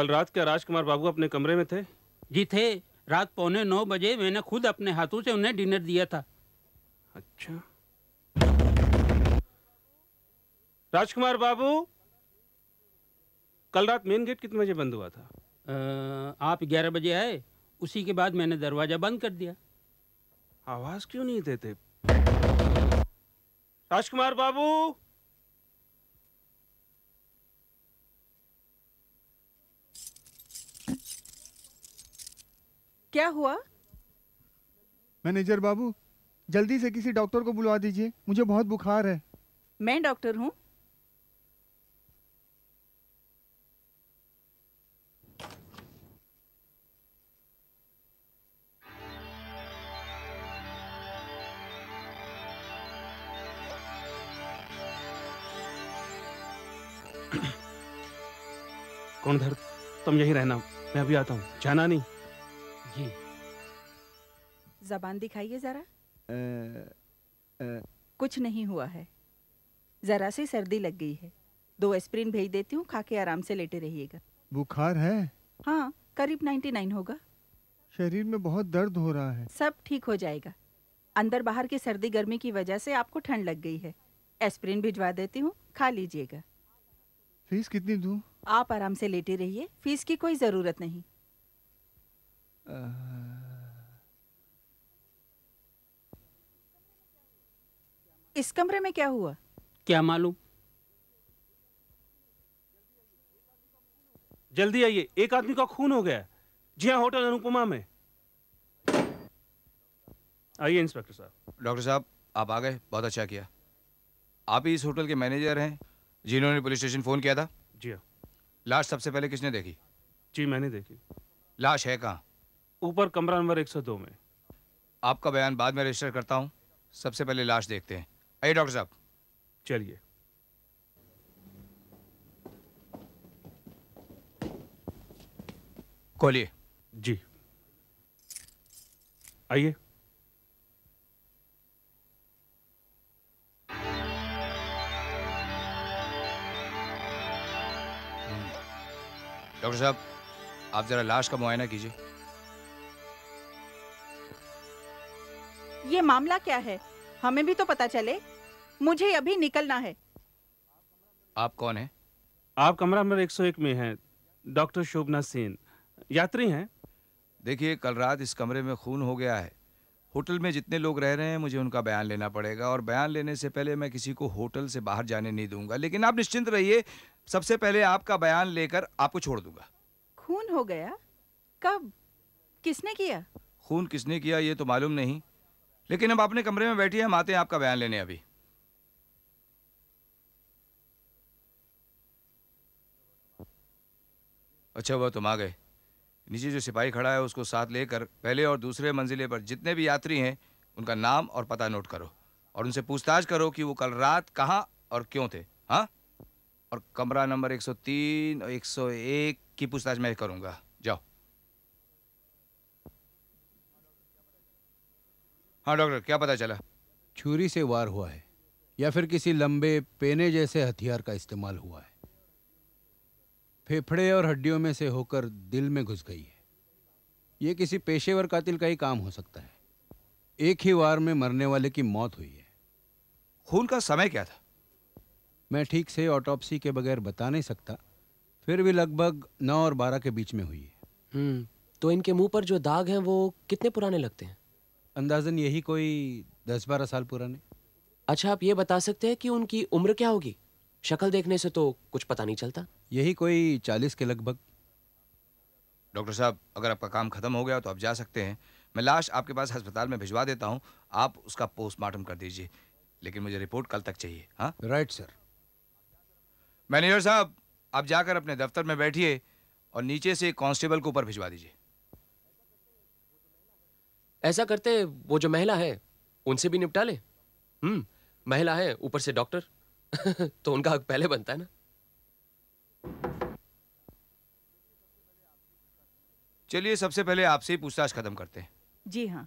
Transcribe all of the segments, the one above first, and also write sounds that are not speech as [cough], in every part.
कल रात क्या राजकुमार बाबू अपने कमरे में थे जी थे रात पौने नौ बजे मैंने खुद अपने हाथों से उन्हें डिनर दिया था अच्छा राजकुमार बाबू कल रात मेन गेट कितने बजे बंद हुआ था आ, आप ग्यारह बजे आए उसी के बाद मैंने दरवाजा बंद कर दिया आवाज क्यों नहीं देते राजकुमार बाबू क्या हुआ मैनेजर बाबू जल्दी से किसी डॉक्टर को बुलवा दीजिए मुझे बहुत बुखार है मैं डॉक्टर हूँ कौन धर तुम यहीं रहना मैं अभी आता हूँ जाना नहीं ये जबान दिखाइए जरा कुछ नहीं हुआ है जरा सी सर्दी लग गई है दो एस्प्रिन भेज देती हूँ खा के आराम से लेटे रहिएगा बुखार है हाँ करीब 99 होगा शरीर में बहुत दर्द हो रहा है सब ठीक हो जाएगा अंदर बाहर की सर्दी गर्मी की वजह से आपको ठंड लग गई है एस्प्रिन भिजवा देती हूँ खा लीजिएगा फीस कितनी दूँ आप आराम से लेटे रहिए फीस की कोई ज़रूरत नहीं इस कमरे में क्या हुआ क्या मालूम जल्दी आइए एक आदमी का खून हो गया जी हाँ होटल अनुपमा में आइए इंस्पेक्टर साहब डॉक्टर साहब आप आ गए बहुत अच्छा किया आप ही इस होटल के मैनेजर हैं जिन्होंने पुलिस स्टेशन फ़ोन किया था जी हाँ लाश सबसे पहले किसने देखी जी मैंने देखी लाश है कहाँ ऊपर कमरा नंबर 102 में आपका बयान बाद में रजिस्टर करता हूँ सबसे पहले लाश देखते हैं आइए डॉक्टर साहब चलिए खोलिए जी आइए डॉक्टर साहब आप ज़रा लाश का मुआयना कीजिए ये मामला क्या है हमें भी तो पता चले मुझे अभी निकलना है आप कौन है आप कमरा नंबर 101 में हैं डॉक्टर शोभना सेन यात्री हैं देखिए कल रात इस कमरे में खून हो गया है होटल में जितने लोग रह रहे हैं मुझे उनका बयान लेना पड़ेगा और बयान लेने से पहले मैं किसी को होटल से बाहर जाने नहीं दूंगा लेकिन आप निश्चिंत रहिए सबसे पहले आपका बयान लेकर आपको छोड़ दूंगा खून हो गया कब किसने किया खून किसने किया ये तो मालूम नहीं लेकिन अब अपने कमरे में बैठिए हम आते हैं आपका बयान लेने अभी अच्छा वह तुम आ गए नीचे जो सिपाही खड़ा है उसको साथ लेकर पहले और दूसरे मंजिले पर जितने भी यात्री हैं उनका नाम और पता नोट करो और उनसे पूछताछ करो कि वो कल रात कहाँ और क्यों थे हाँ और कमरा नंबर 103 और 101 की पूछताछ मैं करूँगा हाँ डॉक्टर क्या पता चला छुरी से वार हुआ है या फिर किसी लंबे पेने जैसे हथियार का इस्तेमाल हुआ है फेफड़े और हड्डियों में से होकर दिल में घुस गई है ये किसी पेशेवर कातिल का ही काम हो सकता है एक ही वार में मरने वाले की मौत हुई है खून का समय क्या था मैं ठीक से ऑटोपसी के बगैर बता नहीं सकता फिर भी लगभग नौ और बारह के बीच में हुई है हम्म, तो इनके मुंह पर जो दाग हैं वो कितने पुराने लगते हैं अंदाजन यही कोई दस बारह साल पुराने अच्छा आप ये बता सकते हैं कि उनकी उम्र क्या होगी शक्ल देखने से तो कुछ पता नहीं चलता यही कोई चालीस के लगभग डॉक्टर साहब अगर आपका काम खत्म हो गया तो आप जा सकते हैं मैं लाश आपके पास अस्पताल में भिजवा देता हूँ आप उसका पोस्टमार्टम कर दीजिए लेकिन मुझे रिपोर्ट कल तक चाहिए हाँ राइट सर मैनेजर साहब आप जाकर अपने दफ्तर में बैठिए और नीचे से कांस्टेबल को ऊपर भिजवा दीजिए ऐसा करते वो जो महिला है उनसे भी निपटा ले हम्म महिला है ऊपर से डॉक्टर [laughs] तो उनका हक पहले बनता है ना चलिए सबसे पहले आपसे ही पूछताछ खत्म करते हैं जी हाँ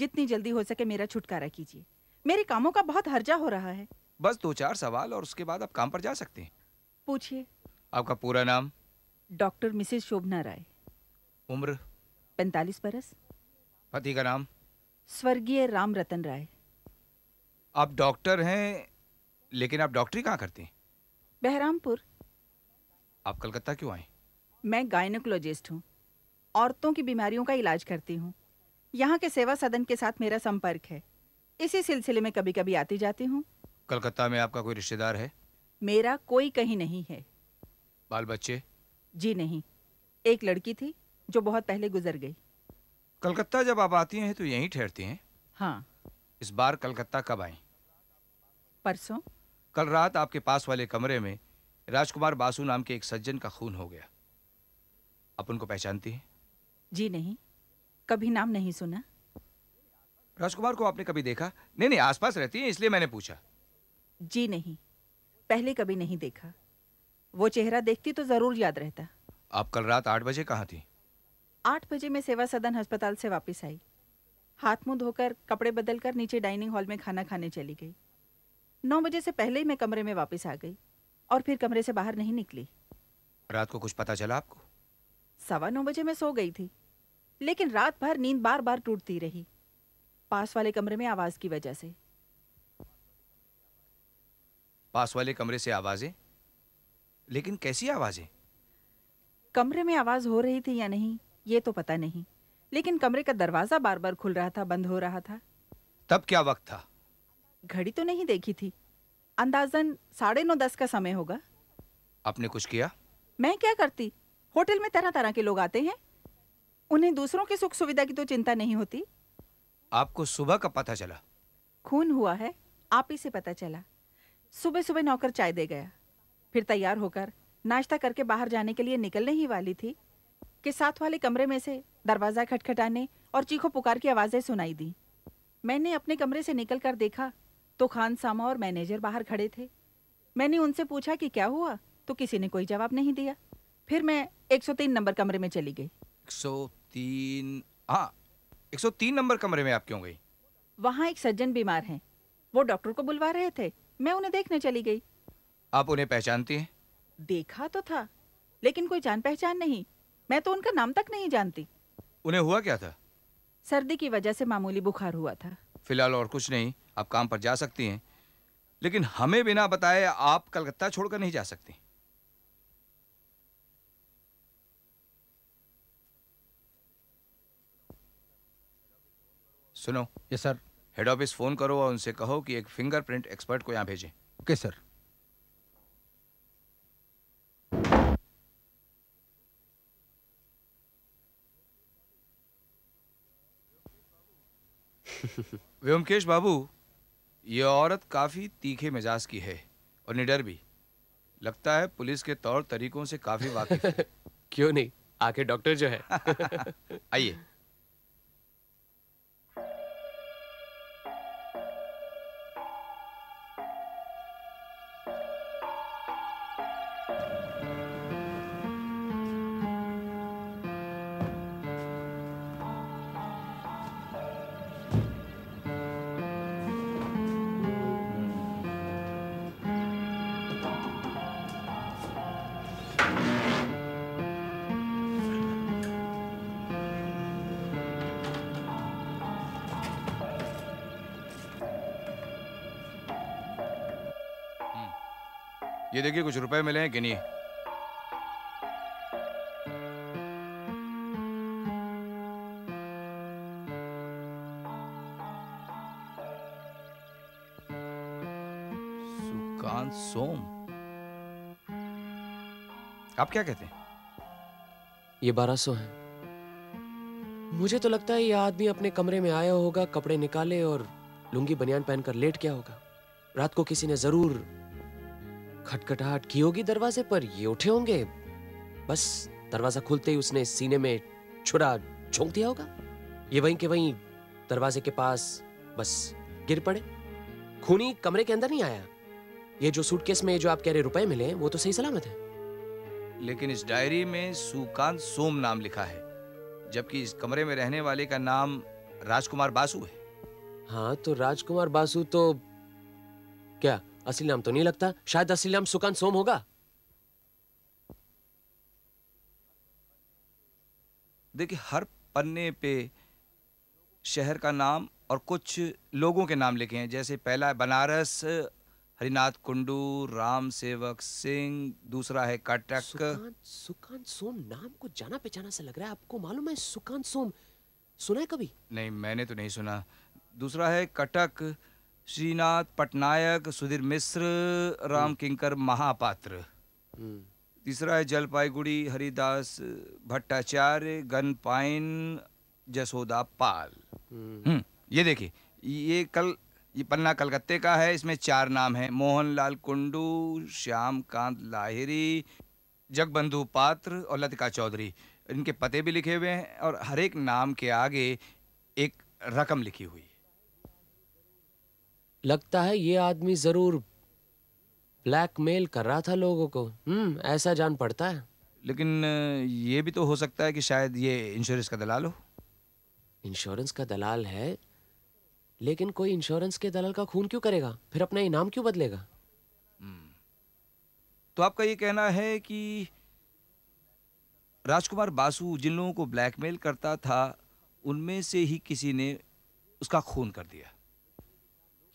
जितनी जल्दी हो सके मेरा छुटकारा कीजिए मेरे कामों का बहुत हर्जा हो रहा है बस दो चार सवाल और उसके बाद आप काम पर जा सकते हैं पूछिए आपका पूरा नाम डॉक्टर मिसेस शोभना राय उम्र पैंतालीस बरस पति का नाम स्वर्गीय राम रतन राय आप डॉक्टर हैं लेकिन आप डॉक्टरी कहाँ करते हैं बहरामपुर आप कलकत्ता क्यों आए मैं गायनोकोलॉजिस्ट हूँ औरतों की बीमारियों का इलाज करती हूँ यहाँ के सेवा सदन के साथ मेरा संपर्क है इसी सिलसिले में कभी कभी आती जाती हूँ कलकत्ता में आपका कोई रिश्तेदार है मेरा कोई कहीं नहीं है बाल बच्चे जी नहीं एक लड़की थी जो बहुत पहले गुजर गई कलकत्ता जब आप आती हैं तो यहीं ठहरती हैं हाँ इस बार कलकत्ता कब आई परसों कल रात आपके पास वाले कमरे में राजकुमार बासु नाम के एक सज्जन का खून हो गया आप उनको पहचानती हैं जी नहीं कभी नाम नहीं सुना राजकुमार को आपने कभी देखा नहीं नहीं आसपास रहती हैं इसलिए मैंने पूछा जी नहीं पहले कभी नहीं देखा वो चेहरा देखती तो जरूर याद रहता आप कल रात आठ बजे कहाँ थी आठ बजे मैं सेवा सदन अस्पताल से वापस आई हाथ मुंह धोकर कपड़े बदलकर नीचे डाइनिंग हॉल में खाना खाने चली गई नौ बजे से पहले ही मैं कमरे में वापस आ गई और फिर कमरे से बाहर नहीं निकली रात को कुछ पता चला आपको सवा नौ बजे मैं सो गई थी लेकिन रात भर नींद बार बार टूटती रही पास वाले कमरे में आवाज की वजह से पास वाले कमरे से आवाजें लेकिन कैसी आवाजें कमरे में आवाज हो रही थी या नहीं ये तो पता नहीं लेकिन कमरे का दरवाजा बार बार खुल रहा था बंद हो रहा था तब क्या वक्त था घड़ी तो नहीं देखी थी अंदाजन साढ़े नौ दस का समय होगा आपने कुछ किया मैं क्या करती होटल में तरह तरह के लोग आते हैं उन्हें दूसरों की सुख सुविधा की तो चिंता नहीं होती आपको सुबह का पता चला खून हुआ है आप ही से पता चला सुबह सुबह नौकर चाय दे गया फिर तैयार होकर नाश्ता करके बाहर जाने के लिए निकलने ही वाली थी कि साथ वाले कमरे में से दरवाज़ा खटखटाने और चीखों पुकार की आवाज़ें सुनाई दी मैंने अपने कमरे से निकल कर देखा तो खान सामा और मैनेजर बाहर खड़े थे मैंने उनसे पूछा कि क्या हुआ तो किसी ने कोई जवाब नहीं दिया फिर मैं 103 नंबर कमरे में चली गई 103 हाँ 103 नंबर कमरे में आप क्यों गई वहाँ एक सज्जन बीमार हैं वो डॉक्टर को बुलवा रहे थे मैं उन्हें देखने चली गई आप उन्हें पहचानती हैं देखा तो था लेकिन कोई जान पहचान नहीं मैं तो उनका नाम तक नहीं जानती उन्हें हुआ क्या था सर्दी की वजह से मामूली बुखार हुआ था फिलहाल और कुछ नहीं आप काम पर जा सकती हैं लेकिन हमें बिना बताए आप कलकत्ता छोड़कर नहीं जा सकती सुनो yes sir head office phone करो और उनसे कहो कि एक फिंगरप्रिंट एक्सपर्ट को यहाँ भेजें ओके सर [laughs] व्योमकेश बाबू ये औरत काफी तीखे मिजाज की है और निडर भी लगता है पुलिस के तौर तरीकों से काफी वाकिफ है [laughs] क्यों नहीं आखिर डॉक्टर जो है [laughs] आइए ये देखिए कुछ रुपए मिले हैं गिनिए सुकांत सोम आप क्या कहते हैं ये बारह सौ है मुझे तो लगता है ये आदमी अपने कमरे में आया होगा कपड़े निकाले और लुंगी बनियान पहनकर लेट गया होगा रात को किसी ने जरूर खटखटाहट की होगी दरवाजे पर ये उठे होंगे बस दरवाजा खुलते ही उसने सीने में छुरा झोंक दिया होगा ये वहीं के वहीं दरवाजे के पास बस गिर पड़े खूनी कमरे के अंदर नहीं आया ये जो सूटकेस में जो आप कह रहे रुपए मिले वो तो सही सलामत है लेकिन इस डायरी में सुकांत सोम नाम लिखा है जबकि इस कमरे में रहने वाले का नाम राजकुमार बासु है हाँ तो राजकुमार बासु तो क्या असली नाम तो नहीं लगता शायद असली नाम सुकांत सोम होगा देखिए हर पन्ने पे शहर का नाम और कुछ लोगों के नाम लिखे हैं जैसे पहला है बनारस हरिनाथ कुंडू राम सेवक सिंह दूसरा है कटक सुकांत सुकांत सोम नाम को जाना पहचाना सा लग रहा है आपको मालूम है सुकांत सोम सुना है कभी नहीं मैंने तो नहीं सुना दूसरा है कटक श्रीनाथ पटनायक सुधीर मिश्र राम हम्म। किंकर महापात्र हम्म। तीसरा है जलपाईगुड़ी हरिदास भट्टाचार्य गन पाइन जसोदा पाल हम्म। ये देखिए ये कल ये पन्ना कलकत्ते का है इसमें चार नाम मोहन मोहनलाल कुंडू श्याम कांत लाहिरी जगबंधु पात्र और लतिका चौधरी इनके पते भी लिखे हुए हैं और हर एक नाम के आगे एक रकम लिखी हुई लगता है ये आदमी जरूर ब्लैकमेल कर रहा था लोगों को हम्म ऐसा जान पड़ता है लेकिन ये भी तो हो सकता है कि शायद ये इंश्योरेंस का दलाल हो इंश्योरेंस का दलाल है लेकिन कोई इंश्योरेंस के दलाल का खून क्यों करेगा फिर अपना इनाम क्यों बदलेगा हम्म। तो आपका ये कहना है कि राजकुमार बासु जिन लोगों को ब्लैकमेल करता था उनमें से ही किसी ने उसका खून कर दिया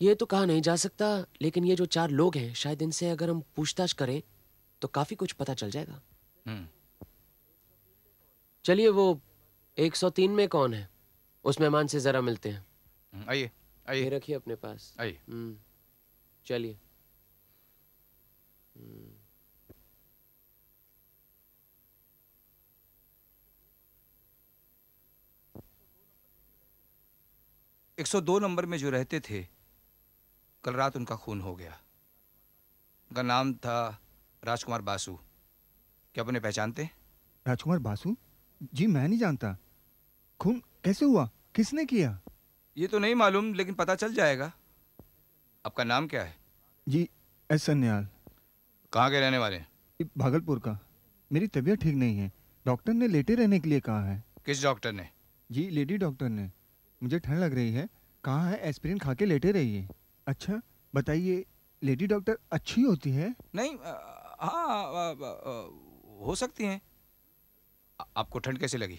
ये तो कहा नहीं जा सकता लेकिन ये जो चार लोग हैं शायद इनसे अगर हम पूछताछ करें तो काफी कुछ पता चल जाएगा हम्म। चलिए वो 103 में कौन है उस मेहमान से जरा मिलते हैं हम्म, आइए आइए रखिए अपने पास आइए हम्म, चलिए एक सौ दो नंबर में जो रहते थे कल रात उनका खून हो गया उनका नाम था राजकुमार बासु क्या अपने पहचानते राजकुमार बासु जी मैं नहीं जानता खून कैसे हुआ किसने किया ये तो नहीं मालूम लेकिन पता चल जाएगा आपका नाम क्या है जी एस सन्याल कहाँ के रहने वाले हैं भागलपुर का मेरी तबीयत ठीक नहीं है डॉक्टर ने लेटे रहने के लिए कहा है किस डॉक्टर ने जी लेडी डॉक्टर ने मुझे ठंड लग रही है कहा है एस्पिरिन खा के लेटे रहिए अच्छा बताइए लेडी डॉक्टर अच्छी होती है नहीं हाँ हो सकती हैं आपको ठंड कैसे लगी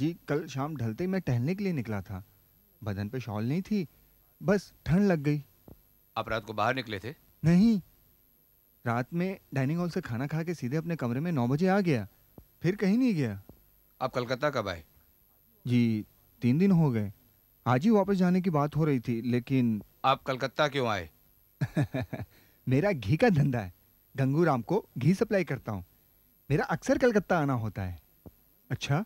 जी कल शाम ढलते ही मैं टहलने के लिए निकला था बदन पे शॉल नहीं थी बस ठंड लग गई आप रात को बाहर निकले थे नहीं रात में डाइनिंग हॉल से खाना खा के सीधे अपने कमरे में नौ बजे आ गया फिर कहीं नहीं गया आप कलकत्ता कब आए जी तीन दिन हो गए आज ही वापस जाने की बात हो रही थी लेकिन आप कलकत्ता क्यों आए [laughs] मेरा घी का धंधा है गंगू राम को घी सप्लाई करता हूँ मेरा अक्सर कलकत्ता आना होता है अच्छा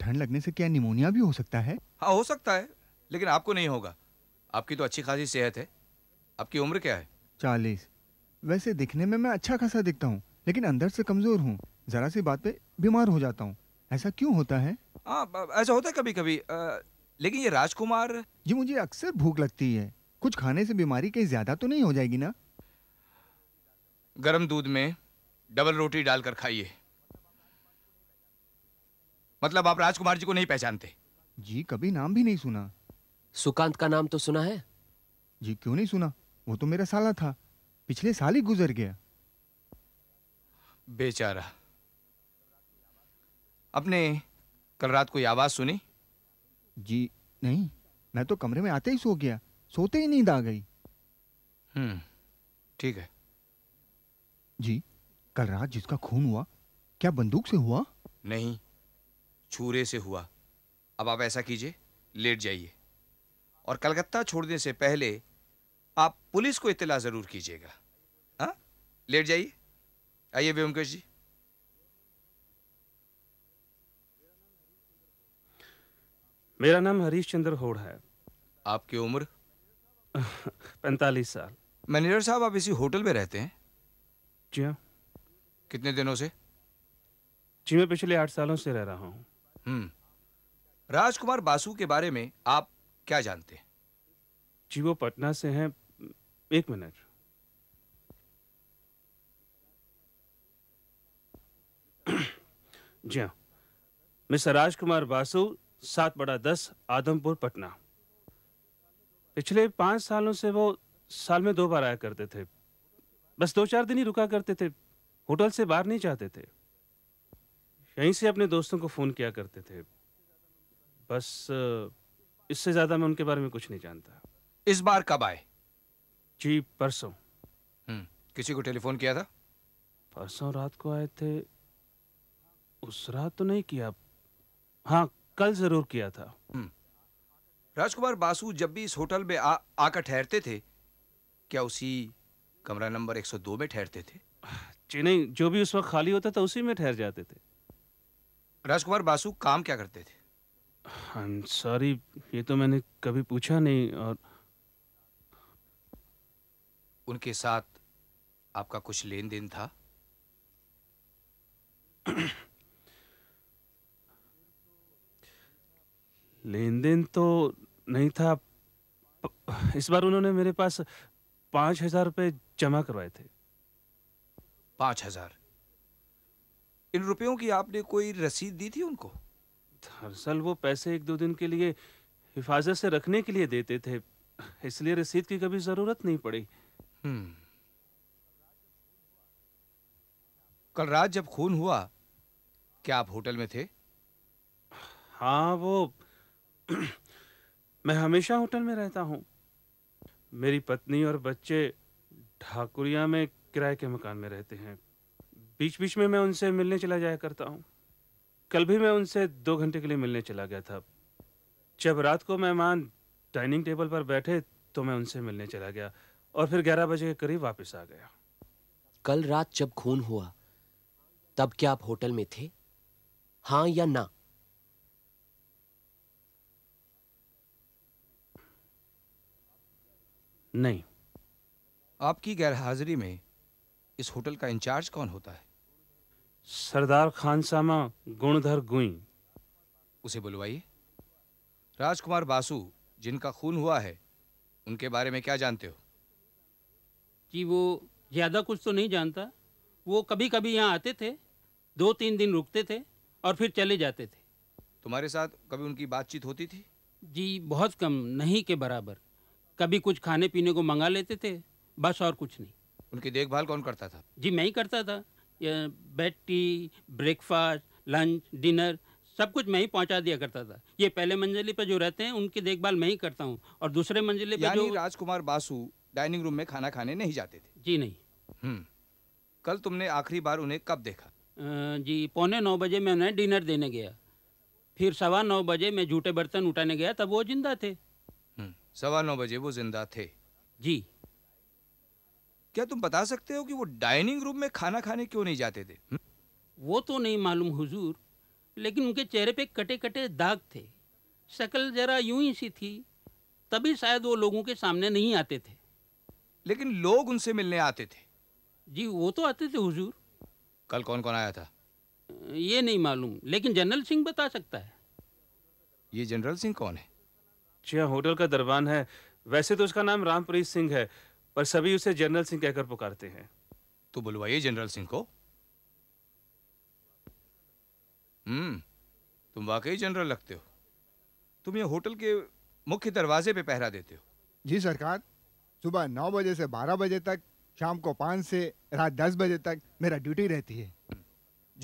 ठंड लगने से क्या निमोनिया भी हो सकता है हाँ हो सकता है लेकिन आपको नहीं होगा आपकी तो अच्छी खासी सेहत है आपकी उम्र क्या है चालीस वैसे दिखने में मैं अच्छा खासा दिखता हूँ लेकिन अंदर से कमज़ोर हूँ ज़रा सी बात पे बीमार हो जाता हूँ ऐसा क्यों होता है आ, हाँ, ऐसा होता है कभी कभी आ, लेकिन ये राजकुमार जी मुझे अक्सर भूख लगती है कुछ खाने से बीमारी कहीं ज्यादा तो नहीं हो जाएगी ना गरम दूध में डबल रोटी डालकर खाइए मतलब आप राजकुमार जी को नहीं पहचानते जी कभी नाम भी नहीं सुना सुकांत का नाम तो सुना है जी क्यों नहीं सुना वो तो मेरा साला था पिछले साल ही गुजर गया बेचारा अपने कल रात कोई आवाज सुनी जी नहीं मैं तो कमरे में आते ही सो गया सोते ही नींद आ गई हम्म ठीक है जी कल रात जिसका खून हुआ क्या बंदूक से हुआ नहीं छुरे से हुआ अब आप ऐसा कीजिए लेट जाइए और कलकत्ता छोड़ने से पहले आप पुलिस को इतला ज़रूर कीजिएगा हाँ लेट जाइए आइए व्योमकेश जी मेरा नाम हरीश चंद्र होड़ है आपकी उम्र पैंतालीस साल मैनेजर साहब आप इसी होटल में रहते हैं जी हाँ कितने दिनों से जी मैं पिछले आठ सालों से रह रहा हूँ हम्म। राजकुमार बासु के बारे में आप क्या जानते हैं जी वो पटना से हैं एक मिनट जी हाँ मिस्टर राजकुमार बासु सात बड़ा दस आदमपुर पटना पिछले पांच सालों से वो साल में दो बार आया करते थे बस दो चार दिन ही रुका करते थे होटल से बाहर नहीं जाते थे यहीं से अपने दोस्तों को फ़ोन किया करते थे बस इससे ज़्यादा मैं उनके बारे में कुछ नहीं जानता इस बार कब आए जी परसों हम्म, किसी को टेलीफोन किया था परसों रात को आए थे उस रात तो नहीं किया हाँ कल ज़रूर किया था हम्म। राजकुमार बासु जब भी इस होटल में आकर ठहरते थे क्या उसी कमरा नंबर 102 में ठहरते थे जी नहीं जो भी उस वक्त खाली होता था उसी में ठहर जाते थे राजकुमार बासु काम क्या करते थे सॉरी ये तो मैंने कभी पूछा नहीं और उनके साथ आपका कुछ लेन देन था लेन देन तो नहीं था इस बार उन्होंने मेरे पास पाँच हजार रुपये जमा करवाए थे पाँच हजार इन रुपयों की आपने कोई रसीद दी थी उनको दरअसल वो पैसे एक दो दिन के लिए हिफाजत से रखने के लिए देते थे इसलिए रसीद की कभी जरूरत नहीं पड़ी हम्म। कल रात जब खून हुआ क्या आप होटल में थे हाँ वो मैं हमेशा होटल में रहता हूँ मेरी पत्नी और बच्चे ढाकुरिया में किराए के मकान में रहते हैं बीच बीच में मैं उनसे मिलने चला जाया करता हूँ कल भी मैं उनसे दो घंटे के लिए मिलने चला गया था जब रात को मेहमान डाइनिंग टेबल पर बैठे तो मैं उनसे मिलने चला गया और फिर ग्यारह बजे के करीब वापस आ गया कल रात जब खून हुआ तब क्या आप होटल में थे हाँ या ना नहीं आपकी गैरहाजिरी में इस होटल का इंचार्ज कौन होता है सरदार खान सामा गुणधर गुई उसे बुलवाइए राजकुमार बासु जिनका खून हुआ है उनके बारे में क्या जानते हो कि वो ज़्यादा कुछ तो नहीं जानता वो कभी कभी यहाँ आते थे दो तीन दिन रुकते थे और फिर चले जाते थे तुम्हारे साथ कभी उनकी बातचीत होती थी जी बहुत कम नहीं के बराबर कभी कुछ खाने पीने को मंगा लेते थे बस और कुछ नहीं उनकी देखभाल कौन करता था जी मैं ही करता था bed tea breakfast lunch dinner सब कुछ मैं ही पहुंचा दिया करता था ये पहले मंजिले पर जो रहते हैं उनकी देखभाल मैं ही करता हूँ और दूसरे मंजिले पर जो राजकुमार बासु डाइनिंग रूम में खाना खाने नहीं जाते थे जी नहीं हम्म। कल तुमने आखिरी बार उन्हें कब देखा जी पौने नौ बजे मैं उन्हें डिनर देने गया फिर सवा नौ बजे मैं झूठे बर्तन उठाने गया तब वो जिंदा थे सवा नौ बजे वो जिंदा थे जी क्या तुम बता सकते हो कि वो डाइनिंग रूम में खाना खाने क्यों नहीं जाते थे हम्म। वो तो नहीं मालूम हुजूर लेकिन उनके चेहरे पे कटे कटे दाग थे शक्ल जरा यूं ही सी थी तभी शायद वो लोगों के सामने नहीं आते थे लेकिन लोग उनसे मिलने आते थे जी वो तो आते थे हुजूर कल कौन कौन आया था ये नहीं मालूम लेकिन जनरल सिंह बता सकता है ये जनरल सिंह कौन है जी हाँ होटल का दरबान है वैसे तो उसका नाम रामप्रीत सिंह है पर सभी उसे जनरल सिंह कहकर पुकारते हैं तो बुलवाइए जनरल सिंह को हम्म तुम वाकई जनरल लगते हो तुम ये होटल के मुख्य दरवाजे पे पहरा देते हो जी सरकार सुबह नौ बजे से बारह बजे तक शाम को पाँच से रात दस बजे तक मेरा ड्यूटी रहती है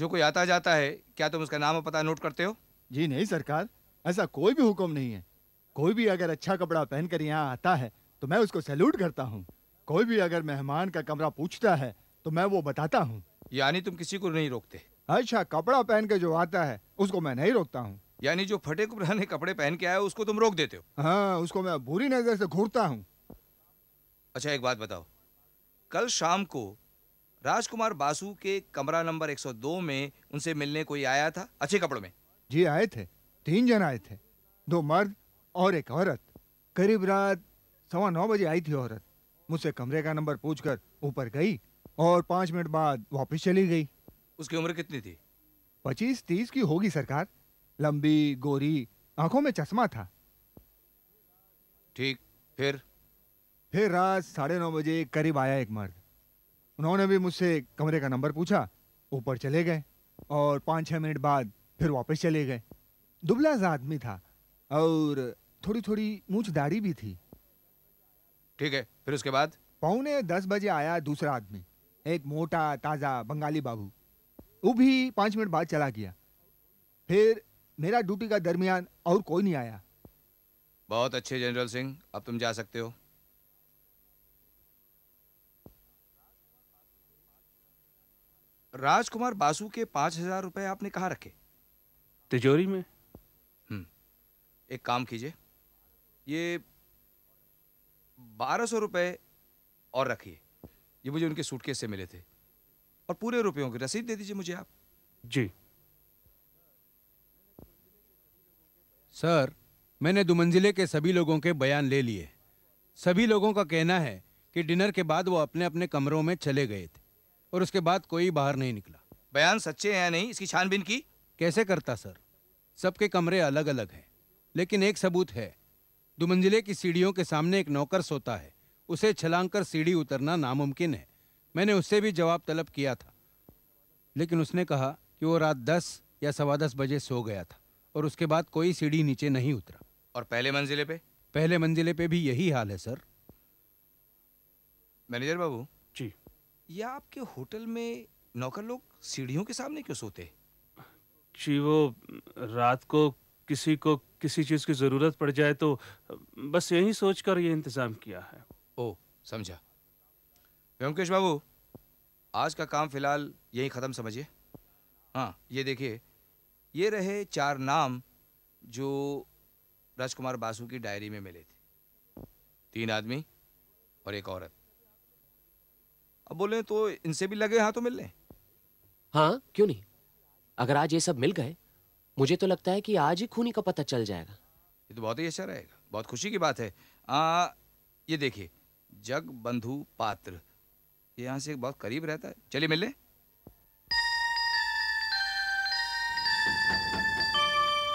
जो कोई आता जाता है क्या तुम उसका नाम और पता नोट करते हो जी नहीं सरकार ऐसा कोई भी हुक्म नहीं है कोई भी अगर अच्छा कपड़ा पहनकर यहाँ आता है तो मैं उसको सैल्यूट करता हूँ कोई भी अगर मेहमान का कमरा पूछता है तो मैं वो बताता हूँ यानी तुम किसी को नहीं रोकते अच्छा कपड़ा पहन के जो आता है उसको मैं नहीं रोकता हूँ यानी जो फटे पुराने कपड़े पहन के आया उसको तुम रोक देते हो हाँ उसको मैं बुरी नजर से घूरता हूँ अच्छा एक बात बताओ कल शाम को राजकुमार बासु के कमरा नंबर 102 में उनसे मिलने कोई आया था अच्छे कपड़ों में जी आए थे तीन जन आए थे दो मर्द और एक औरत करीब रात सवा नौ बजे आई थी औरत मुझसे कमरे का नंबर पूछकर ऊपर गई और पाँच मिनट बाद वापस चली गई उसकी उम्र कितनी थी पच्चीस तीस की होगी सरकार लंबी गोरी आंखों में चश्मा था ठीक फिर फिर रात साढ़े नौ बजे करीब आया एक मर्द उन्होंने भी मुझसे कमरे का नंबर पूछा ऊपर चले गए और पाँच छः मिनट बाद फिर वापस चले गए दुबला सा आदमी था और थोड़ी थोड़ी मूछ दाढ़ी भी थी ठीक है फिर उसके बाद पौने दस बजे आया दूसरा आदमी एक मोटा ताज़ा बंगाली बाबू वो भी पांच मिनट बाद चला गया फिर मेरा ड्यूटी का दरमियान और कोई नहीं आया बहुत अच्छे जनरल सिंह अब तुम जा सकते हो राजकुमार बासु के पांच हजार रुपए आपने कहा रखे तिजोरी में हम्म एक काम कीजिए ये बारह सौ रुपये और रखिए ये मुझे उनके सूटकेस से मिले थे और पूरे रुपयों की रसीद दे दीजिए मुझे आप जी सर मैंने दुमंजिले के सभी लोगों के बयान ले लिए सभी लोगों का कहना है कि डिनर के बाद वो अपने अपने कमरों में चले गए थे और उसके बाद कोई बाहर नहीं निकला बयान सच्चे हैं या नहीं इसकी छानबीन की कैसे करता सर सबके कमरे अलग अलग हैं लेकिन एक सबूत है दुमंजिले की सीढ़ियों के सामने एक नौकर सोता है उसे छलांग कर सीढ़ी उतरना नामुमकिन है मैंने उससे भी जवाब तलब किया था लेकिन उसने कहा कि वो रात दस या सवा दस बजे सो गया था और उसके बाद कोई सीढ़ी नीचे नहीं उतरा और पहले मंजिले पे पहले मंजिले पे भी यही हाल है सर मैनेजर बाबू जी या आपके होटल में नौकर लोग सीढ़ियों के सामने क्यों सोते जी वो रात को किसी को किसी चीज़ की ज़रूरत पड़ जाए तो बस यही सोच कर ये इंतज़ाम किया है ओ समझा व्योमकेश बाबू आज का काम फिलहाल यही ख़त्म समझिए हाँ ये देखिए ये रहे चार नाम जो राजकुमार बासु की डायरी में मिले थे तीन आदमी और एक औरत अब बोले तो इनसे भी लगे हाथों तो मिलने हाँ क्यों नहीं अगर आज ये सब मिल गए मुझे तो लगता है कि आज ही खूनी का पता चल जाएगा ये तो बहुत ही अच्छा रहेगा बहुत खुशी की बात है आ, ये देखिए जग बंधु पात्र यहाँ से बहुत करीब रहता है चलिए मिल लें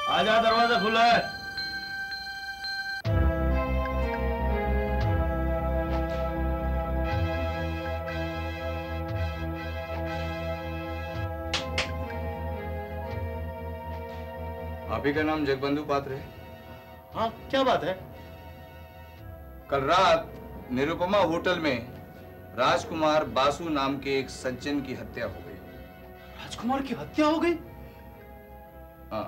आजा दरवाजा खुला है भाभी का नाम जगबंधु पात्र है हाँ क्या बात है कल रात निरुपमा होटल में राजकुमार बासु नाम के एक सज्जन की हत्या हो गई राजकुमार की हत्या हो गई हाँ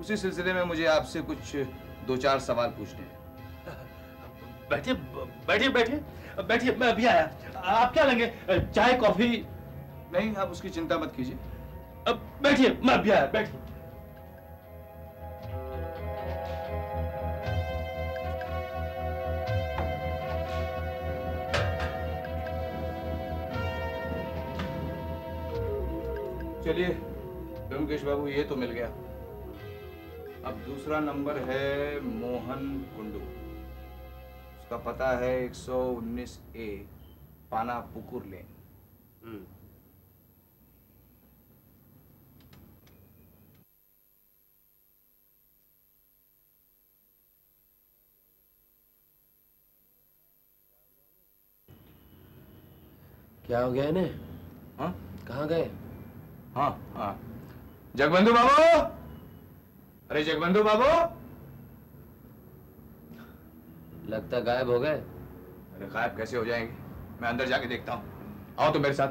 उसी सिलसिले में मुझे आपसे कुछ दो चार सवाल पूछने हैं बैठिए बैठिए बैठिए बैठिए मैं अभी आया आप क्या लेंगे चाय कॉफी नहीं आप उसकी चिंता मत कीजिए अब बैठिए मैं अभी आया बैठिए चलिए ब्योमकेश बाबू ये तो मिल गया अब दूसरा नंबर है मोहन कुंडू उसका पता है 119 ए पाना पुकुर लेन हम्म। क्या हो गया इन्हें हाँ कहाँ गए हाँ हाँ जगबंधु बाबू अरे जगबंधु बाबू लगता गायब हो गए अरे गायब कैसे हो जाएंगे मैं अंदर जाके देखता हूँ आओ तो मेरे साथ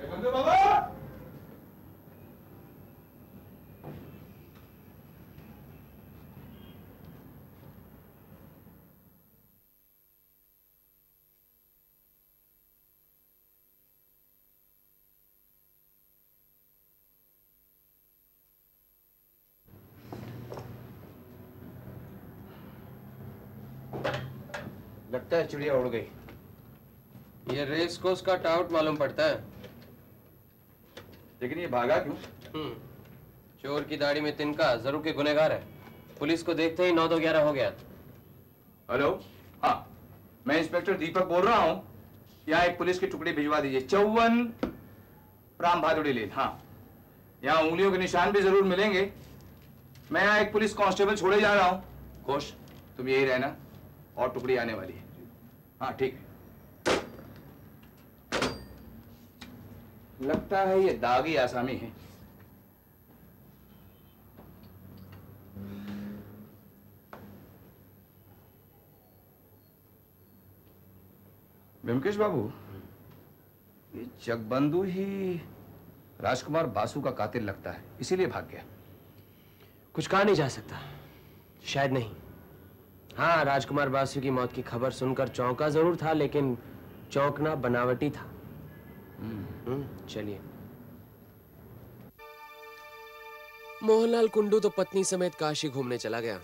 जगबंधु बाबू लगता है चिड़िया उड़ गई ये रेस कोर्स का टाउट मालूम पड़ता है लेकिन ये भागा क्यों हम्म। चोर की दाढ़ी में तिनका जरूर के गुनेगार है पुलिस को देखते ही नौ दो ग्यारह हो गया हेलो हाँ मैं इंस्पेक्टर दीपक बोल रहा हूँ यहाँ एक पुलिस की टुकड़ी भिजवा दीजिए चौवन राम भादुड़ी लेन हाँ यहाँ उंगलियों के निशान भी जरूर मिलेंगे मैं यहाँ एक पुलिस कांस्टेबल छोड़े जा रहा हूँ कोश तुम यही रहना और टुकड़ी आने वाली है हाँ ठीक लगता है ये दागी आसामी है भीमकेश बाबू ये जगबंधु ही राजकुमार बासु का कातिल लगता है इसीलिए भाग गया कुछ कहा नहीं जा सकता शायद नहीं हाँ राजकुमार बासु की मौत की खबर सुनकर चौंका जरूर था लेकिन चौंकना बनावटी था हम्म। हम्म, चलिए मोहनलाल कुंडू तो पत्नी समेत काशी घूमने चला गया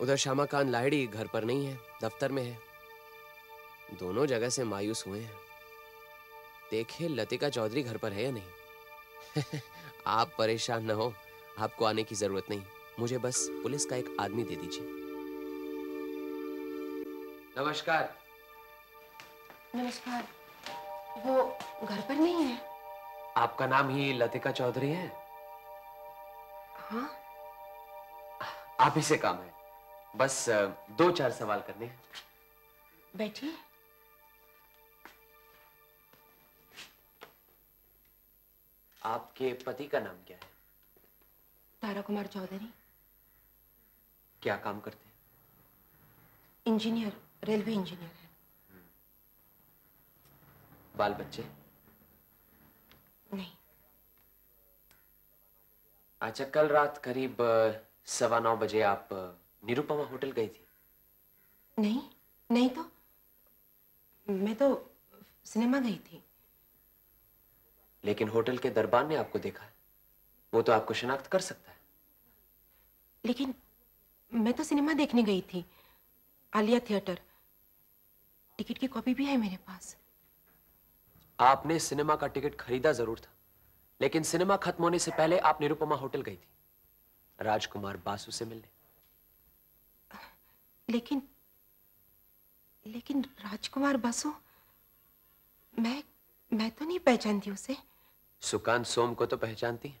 उधर श्यामाकांत लाहिड़ी घर पर नहीं है दफ्तर में है दोनों जगह से मायूस हुए हैं देखे लतिका चौधरी घर पर है या नहीं [laughs] आप परेशान न हो आपको आने की जरूरत नहीं मुझे बस पुलिस का एक आदमी दे दीजिए नमस्कार नमस्कार वो घर पर नहीं है आपका नाम ही लतिका चौधरी है हाँ आप ही से काम है बस दो चार सवाल करने हैं बैठिए आपके पति का नाम क्या है तारा कुमार चौधरी क्या काम करते हैं इंजीनियर रेलवे इंजीनियर है हम्म। बाल बच्चे नहीं अच्छा कल रात करीब सवा नौ बजे आप निरुपमा होटल गई थी नहीं नहीं तो मैं तो सिनेमा गई थी लेकिन होटल के दरबार ने आपको देखा है वो तो आपको शिनाख्त कर सकता है लेकिन मैं तो सिनेमा देखने गई थी आलिया थिएटर टिकट की कॉपी भी है मेरे पास आपने सिनेमा का टिकट खरीदा जरूर था लेकिन सिनेमा खत्म होने से पहले आप निरुपमा होटल गई थी राजकुमार बासु से मिलने लेकिन लेकिन राजकुमार बासु मैं मैं तो नहीं पहचानती उसे सुकांत सोम को तो पहचानती है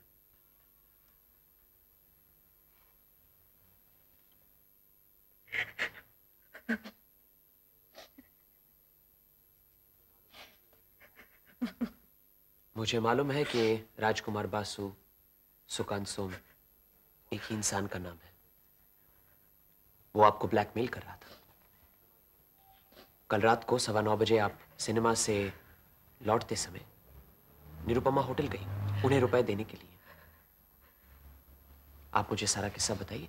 [laughs] मुझे मालूम है कि राजकुमार बासु सुकान सोम एक ही इंसान का नाम है वो आपको ब्लैकमेल कर रहा था कल रात को सवा नौ बजे आप सिनेमा से लौटते समय निरुपमा होटल गई उन्हें रुपए देने के लिए आप मुझे सारा किस्सा बताइए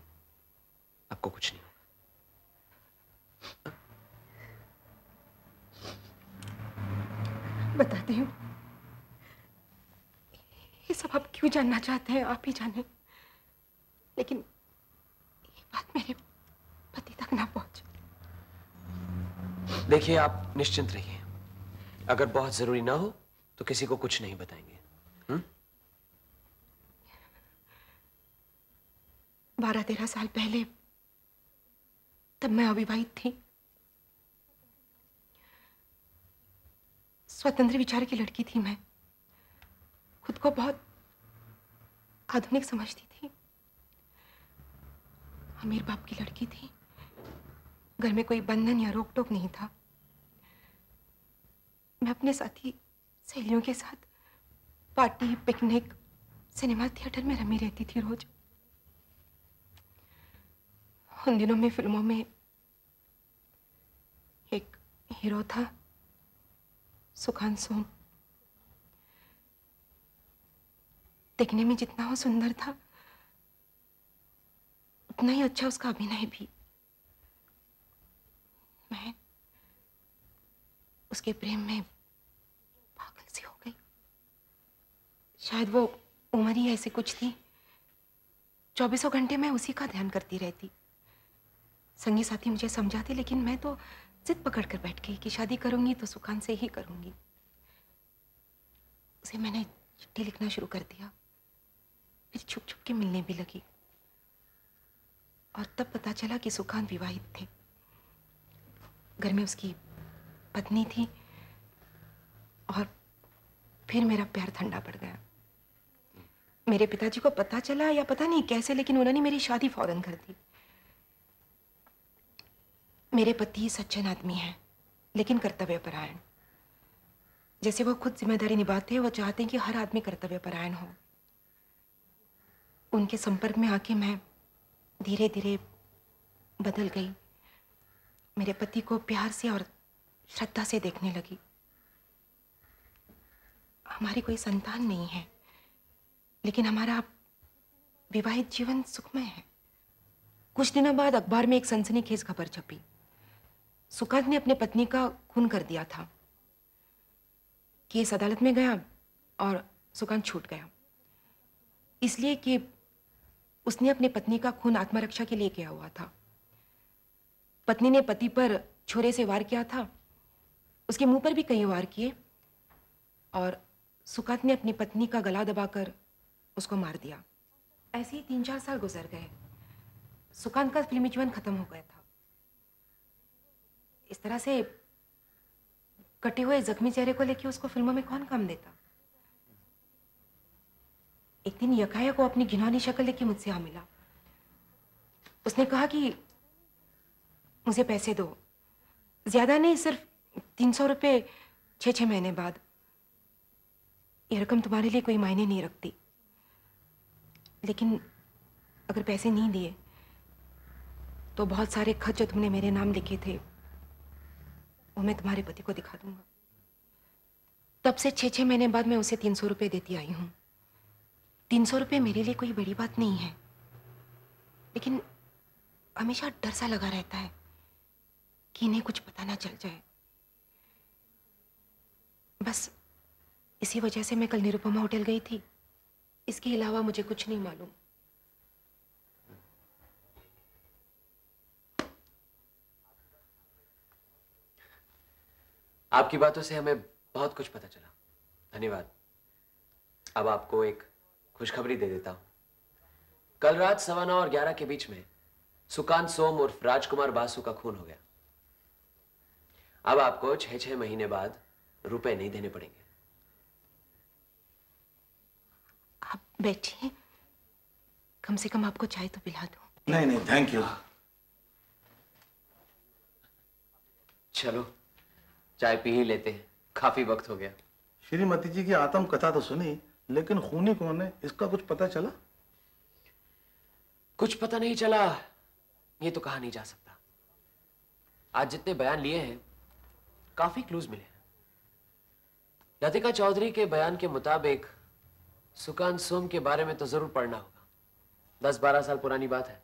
आपको कुछ नहीं होगा बताती हूँ ये सब आप क्यों जानना चाहते हैं आप ही जाने लेकिन ये बात मेरे पति तक ना पहुंचे देखिए आप निश्चिंत रहिए अगर बहुत जरूरी ना हो तो किसी को कुछ नहीं बताएंगे बारह तेरह साल पहले तब मैं अविवाहित थी स्वतंत्र विचार की लड़की थी मैं खुद को बहुत आधुनिक समझती थी अमीर बाप की लड़की थी घर में कोई बंधन या रोक टोक नहीं था मैं अपने साथी सहेलियों के साथ पार्टी पिकनिक सिनेमा थिएटर में रमी रहती थी रोज उन दिनों में फिल्मों में एक हीरो था सुखान देखने में जितना वो सुंदर था उतना ही अच्छा उसका अभिनय भी मैं उसके प्रेम में पागल सी हो गई शायद वो उम्र ही ऐसी कुछ थी चौबीसों घंटे मैं उसी का ध्यान करती रहती संगी साथी मुझे समझाते लेकिन मैं तो जिद पकड़ कर बैठ गई कि शादी करूंगी तो सुखान से ही करूंगी उसे मैंने चिट्ठी लिखना शुरू कर दिया फिर छुप छुप के मिलने भी लगी और तब पता चला कि सुखान विवाहित थे घर में उसकी पत्नी थी और फिर मेरा प्यार ठंडा पड़ गया मेरे पिताजी को पता चला या पता नहीं कैसे लेकिन उन्होंने मेरी शादी फौरन कर दी मेरे पति सज्जन आदमी हैं लेकिन कर्तव्य परायण जैसे वो खुद जिम्मेदारी निभाते हैं वो चाहते हैं कि हर आदमी कर्तव्य परायण हो उनके संपर्क में आके मैं धीरे धीरे बदल गई मेरे पति को प्यार से और श्रद्धा से देखने लगी हमारी कोई संतान नहीं है लेकिन हमारा विवाहित जीवन सुखमय है कुछ दिनों बाद अखबार में एक सनसनीखेज खबर छपी सुकांत ने अपने पत्नी का खून कर दिया था केस अदालत में गया और सुकांत छूट गया इसलिए कि उसने अपने पत्नी का खून आत्मरक्षा के लिए किया हुआ था पत्नी ने पति पर छोरे से वार किया था उसके मुंह पर भी कई वार किए और सुकांत ने अपनी पत्नी का गला दबाकर उसको मार दिया ऐसे ही तीन चार साल गुजर गए सुकांत का फिल्मी जीवन खत्म हो गया था तरह से कटे हुए जख्मी चेहरे को लेके उसको फिल्मों में कौन काम देता एक दिन यकाया को अपनी घिनौनी शक्ल लेके मुझसे आ मिला उसने कहा कि मुझे पैसे दो ज्यादा नहीं सिर्फ तीन सौ रुपये छः छः महीने बाद ये रकम तुम्हारे लिए कोई मायने नहीं रखती लेकिन अगर पैसे नहीं दिए तो बहुत सारे खत जो तुमने मेरे नाम लिखे थे वो मैं तुम्हारे पति को दिखा दूंगा तब से छः छह महीने बाद मैं उसे तीन सौ रुपये देती आई हूँ तीन सौ रुपये मेरे लिए कोई बड़ी बात नहीं है लेकिन हमेशा डर सा लगा रहता है कि इन्हें कुछ पता ना चल जाए बस इसी वजह से मैं कल निरुपमा होटल गई थी इसके अलावा मुझे कुछ नहीं मालूम आपकी बातों से हमें बहुत कुछ पता चला धन्यवाद अब आपको एक खुशखबरी दे देता हूं कल रात सवा नौ और ग्यारह के बीच में सुकांत सोम उर्फ राजकुमार बासु का खून हो गया अब आपको छह छह महीने बाद रुपए नहीं देने पड़ेंगे आप बैठिए कम से कम आपको चाय तो पिला दो नहीं नहीं थैंक यू चलो चाय पी ही लेते काफी वक्त हो गया श्रीमती जी की आत्म कथा तो सुनी लेकिन खूनी कौन है इसका कुछ पता चला कुछ पता नहीं चला ये तो कहा नहीं जा सकता आज जितने बयान लिए हैं काफी क्लूज मिले हैं लतिका चौधरी के बयान के मुताबिक सुकान सोम के बारे में तो जरूर पढ़ना होगा दस बारह साल पुरानी बात है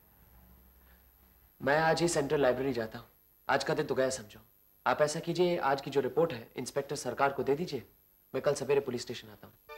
मैं आज ही सेंट्रल लाइब्रेरी जाता हूं आज का दिन तो गया समझो आप ऐसा कीजिए आज की जो रिपोर्ट है इंस्पेक्टर सरकार को दे दीजिए मैं कल सवेरे पुलिस स्टेशन आता हूँ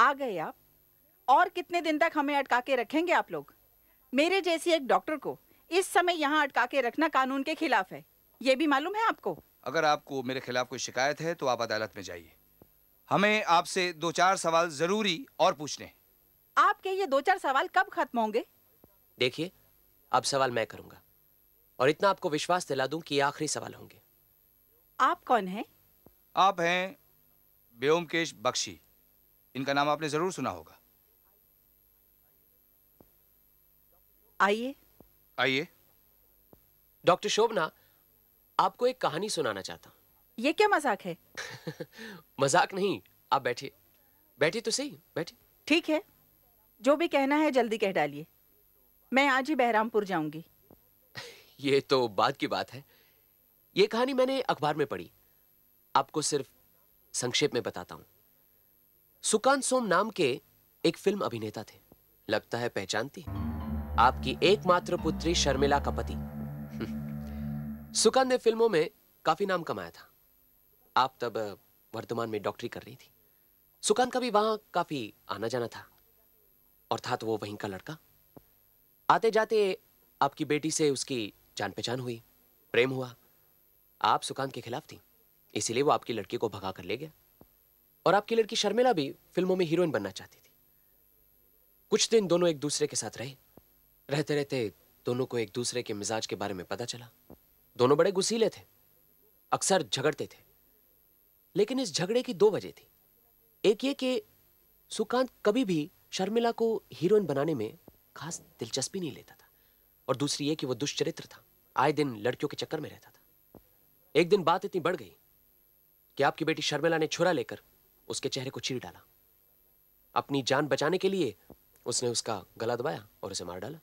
आ गए आप और कितने दिन तक हमें अटका के रखेंगे आप लोग मेरे जैसी एक डॉक्टर को इस समय यहाँ अटका के रखना कानून के खिलाफ है ये भी मालूम है आपको अगर आपको मेरे खिलाफ कोई शिकायत है तो आप अदालत में जाइए हमें आपसे दो चार सवाल जरूरी और पूछने आपके ये दो चार सवाल कब खत्म होंगे देखिए अब सवाल मैं करूंगा और इतना आपको विश्वास दिला दूं कि आखिरी सवाल होंगे आप कौन हैं आप हैं व्योमकेश बख्शी इनका नाम आपने जरूर सुना होगा आइए आइए डॉक्टर शोभना आपको एक कहानी सुनाना चाहता हूं ये क्या मजाक है [laughs] मजाक नहीं आप बैठिए बैठिए तो सही बैठिए ठीक है जो भी कहना है जल्दी कह डालिए मैं आज ही बहरामपुर जाऊंगी [laughs] ये तो बाद की बात है ये कहानी मैंने अखबार में पढ़ी आपको सिर्फ संक्षेप में बताता हूं सुकांत सोम नाम के एक फिल्म अभिनेता थे लगता है पहचानती आपकी एकमात्र पुत्री शर्मिला का पति [laughs] सुकांत ने फिल्मों में काफी नाम कमाया था आप तब वर्तमान में डॉक्टरी कर रही थी सुकांत का भी वहां काफी आना जाना था और था तो वो वहीं का लड़का आते जाते आपकी बेटी से उसकी जान पहचान हुई प्रेम हुआ आप सुकांत के खिलाफ थी इसीलिए वो आपकी लड़की को भगा कर ले गया और आपकी लड़की शर्मिला भी फिल्मों में हीरोइन बनना चाहती थी कुछ दिन दोनों एक दूसरे के साथ रहे रहते रहते दोनों को एक दूसरे के मिजाज के बारे में पता चला दोनों बड़े गुसीले थे अक्सर झगड़ते थे लेकिन इस झगड़े की दो वजह थी एक ये कि सुकांत कभी भी शर्मिला को हीरोइन बनाने में खास दिलचस्पी नहीं लेता था और दूसरी ये कि वो दुष्चरित्र था आए दिन लड़कियों के चक्कर में रहता था एक दिन बात इतनी बढ़ गई कि आपकी बेटी शर्मिला ने छुरा लेकर उसके चेहरे को चीर डाला अपनी जान बचाने के लिए उसने उसका गला दबाया और उसे मार डाला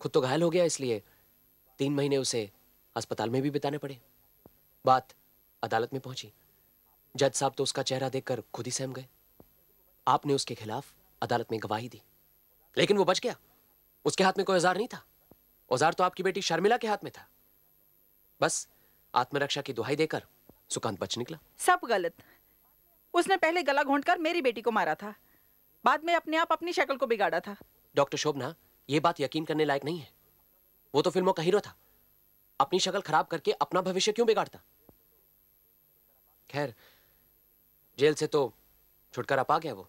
खुद तो घायल हो गया इसलिए तीन महीने उसे अस्पताल में भी बिताने पड़े बात अदालत में पहुंची जज साहब तो उसका चेहरा देखकर खुद ही सहम गए आपने उसके खिलाफ अदालत में गवाही दी लेकिन वो बच गया उसके हाथ में कोई औजार नहीं था औजार तो आपकी बेटी शर्मिला के हाथ में था बस आत्मरक्षा की दुहाई देकर सुकांत बच निकला सब गलत उसने पहले गला घोंटकर मेरी बेटी को मारा था बाद में अपने आप अपनी शक्ल को बिगाड़ा था डॉक्टर शोभना ये बात यकीन करने लायक नहीं है वो तो फिल्मों का हीरो था अपनी शक्ल खराब करके अपना भविष्य क्यों बिगाड़ता खैर जेल से तो छुटकारा पा गया वो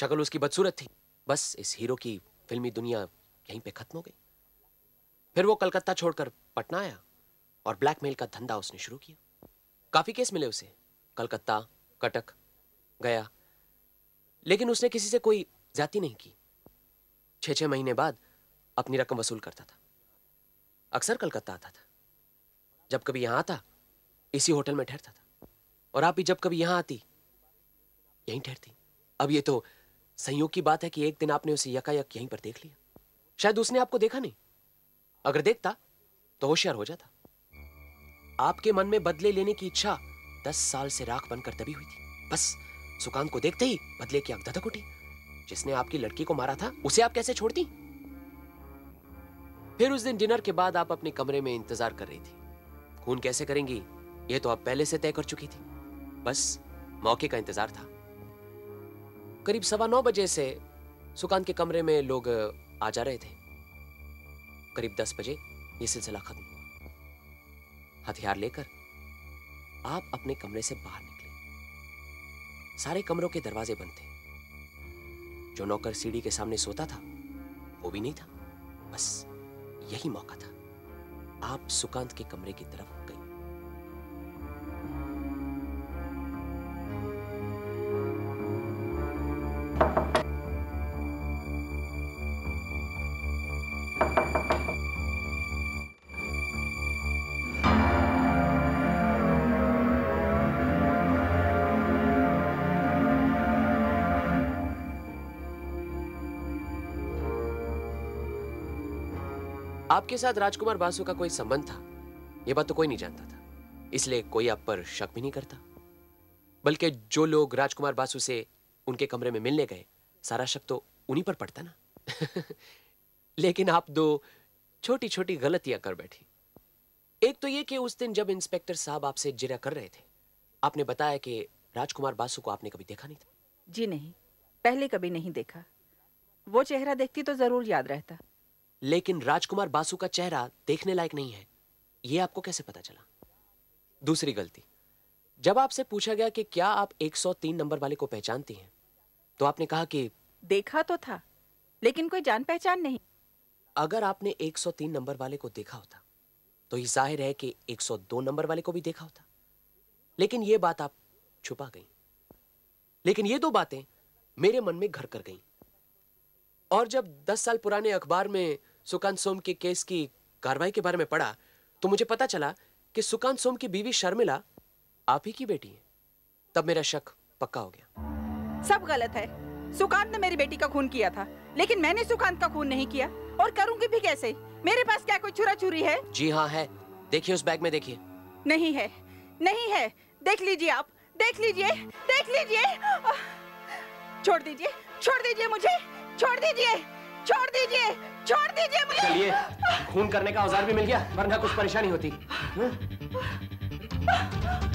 शक्ल उसकी बदसूरत थी बस इस हीरो की फिल्मी दुनिया यहीं पे खत्म हो गई फिर वो कलकत्ता छोड़कर पटना आया और ब्लैकमेल का धंधा उसने शुरू किया काफी केस मिले उसे कलकत्ता कटक गया लेकिन उसने किसी से कोई ज्यादा नहीं की छह छह महीने बाद अपनी रकम वसूल करता था अक्सर कलकत्ता आता था जब कभी यहां आता इसी होटल में ठहरता था और आप भी जब कभी यहां आती यहीं ठहरती अब ये तो संयोग की बात है कि एक दिन आपने उसे यकायक यहीं पर देख लिया शायद उसने आपको देखा नहीं अगर देखता तो होशियार हो जाता आपके मन में बदले लेने की इच्छा दस साल से राख बनकर दबी हुई थी बस सुकांत को देखते ही बदले की आग धधक उठी जिसने आपकी लड़की को मारा था उसे आप कैसे छोड़ती फिर उस दिन डिनर के बाद आप अपने कमरे में इंतजार कर रही थी खून कैसे करेंगी यह तो आप पहले से तय कर चुकी थी बस मौके का इंतजार था करीब सवा नौ बजे से सुकांत के कमरे में लोग आ जा रहे थे करीब दस बजे यह सिलसिला खत्म हुआ हथियार लेकर आप अपने कमरे से बाहर निकले सारे कमरों के दरवाजे बंद थे जो नौकर सीढ़ी के सामने सोता था वो भी नहीं था बस यही मौका था आप सुकांत के कमरे की तरफ आपके साथ राजकुमार बासु का कोई संबंध था यह बात तो कोई नहीं जानता था इसलिए कोई आप पर शक भी नहीं करता बल्कि जो लोग राजकुमार बासु से उनके कमरे में मिलने गए सारा शक तो उन्हीं पर पड़ता ना [laughs] लेकिन आप दो छोटी छोटी गलतियां कर बैठी एक तो यह कि उस दिन जब इंस्पेक्टर साहब आपसे जिरा कर रहे थे आपने बताया कि राजकुमार बासु को आपने कभी देखा नहीं था जी नहीं पहले कभी नहीं देखा वो चेहरा देखती तो जरूर याद रहता लेकिन राजकुमार बासु का चेहरा देखने लायक नहीं है यह आपको कैसे पता चला दूसरी गलती जब आपसे पूछा गया कि क्या आप 103 नंबर वाले को पहचानती हैं तो आपने कहा कि देखा तो था लेकिन कोई जान पहचान नहीं अगर आपने 103 नंबर वाले को देखा होता तो यह जाहिर है कि 102 नंबर वाले को भी देखा होता लेकिन यह बात आप छुपा गई लेकिन यह दो बातें मेरे मन में घर कर गईं और जब 10 साल पुराने अखबार में सुकांत सोम के केस की कार्रवाई के बारे में पढ़ा तो मुझे पता चला कि सुकांत सोम की बीवी शर्मिला आप ही की बेटी है तब मेरा शक पक्का हो गया सब गलत है सुकांत ने मेरी बेटी का खून किया था लेकिन मैंने सुकांत का खून नहीं किया और करूंगी भी कैसे मेरे पास क्या कोई छुरा छुरी है जी हाँ है देखिए उस बैग में देखिए नहीं है नहीं है देख लीजिए आप देख लीजिए देख लीजिए छोड़ दीजिए छोड़ दीजिए मुझे छोड़ दीजिए छोड़ दीजिए छोड़ दीजिए मुझे चलिए खून करने का औजार भी मिल गया वरना कुछ परेशानी होती हा?